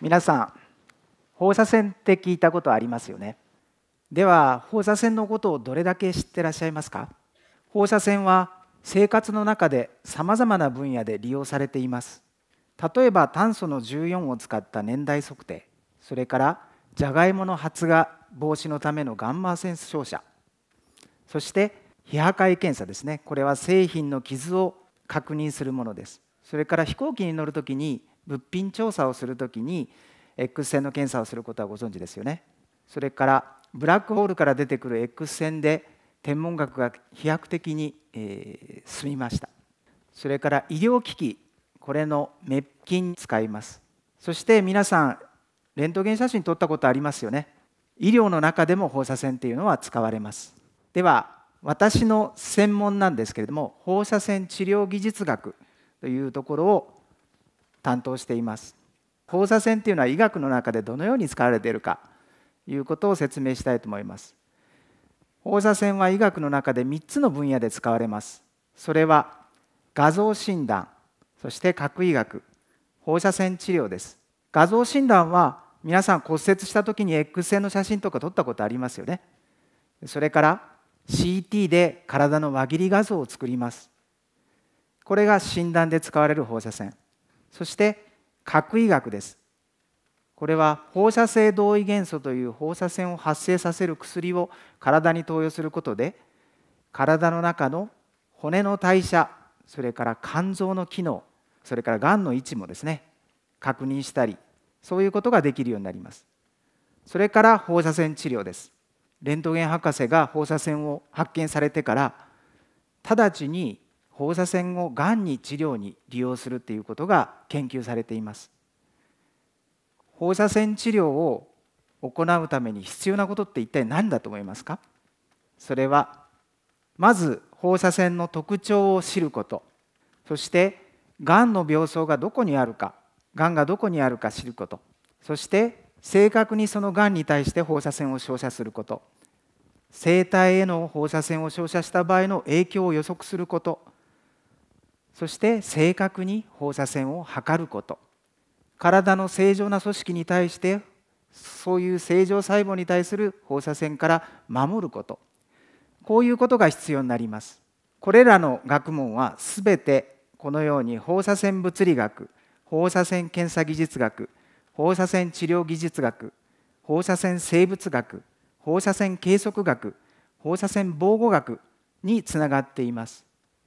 皆さん放射線って聞いたことありますよねでは放射線のことをどれだけ知ってらっしゃいますか放射線は生活の中でさまざまな分野で利用されています例えば炭素の14を使った年代測定それからじゃがいもの発芽防止のためのガンマセンス照射そして非破壊検査ですねこれは製品の傷を確認するものですそれから飛行機に乗るときに物品調査をするときに X 線の検査をすることはご存知ですよね。それからブラックホールから出てくる X 線で天文学が飛躍的に、え進みましたそれから医療機器これの滅菌使いますそして皆さんレントゲン写真撮ったことありますよね医療の中でも放射線っていうのは使われますでは私の専門なんですけれども放射線治療技術学というところを担当しています放射線というのは医学の中でどのように使われているかいうことを説明したいと思います放射線は医学の中で3つの分野で使われますそれは画像診断そして核医学放射線治療です画像診断は皆さん骨折した時に X 線の写真とか撮ったことありますよねそれから CT で体の輪切り画像を作りますこれが診断で使われる放射線そして核医学ですこれは放射性同位元素という放射線を発生させる薬を体に投与することで体の中の骨の代謝それから肝臓の機能それからがんの位置もですね確認したりそういうことができるようになりますそれから放射線治療ですレントゲン博士が放射線を発見されてから直ちに放射線をがんに治療に利用するということが研究されています放射線治療を行うために必要なことって一体何だと思いますかそれはまず放射線の特徴を知ることそしてがんの病巣がどこにあるかがんがどこにあるか知ることそして正確にそのがんに対して放射線を照射すること生体への放射線を照射した場合の影響を予測することそして正確に放射線を測ること体の正常な組織に対してそういう正常細胞に対する放射線から守ることこういうことが必要になりますこれらの学問はすべてこのように放射線物理学放射線検査技術学放射線治療技術学放射線生物学放射線計測学放射線防護学につながっています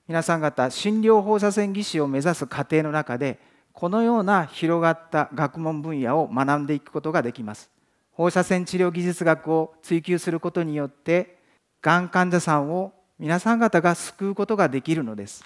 皆さん方診療放射線技師を目指す過程の中でこのような広がった学問分野を学んでいくことができます放射線治療技術学を追求することによってがん患者さんを皆さん方が救うことができるのです。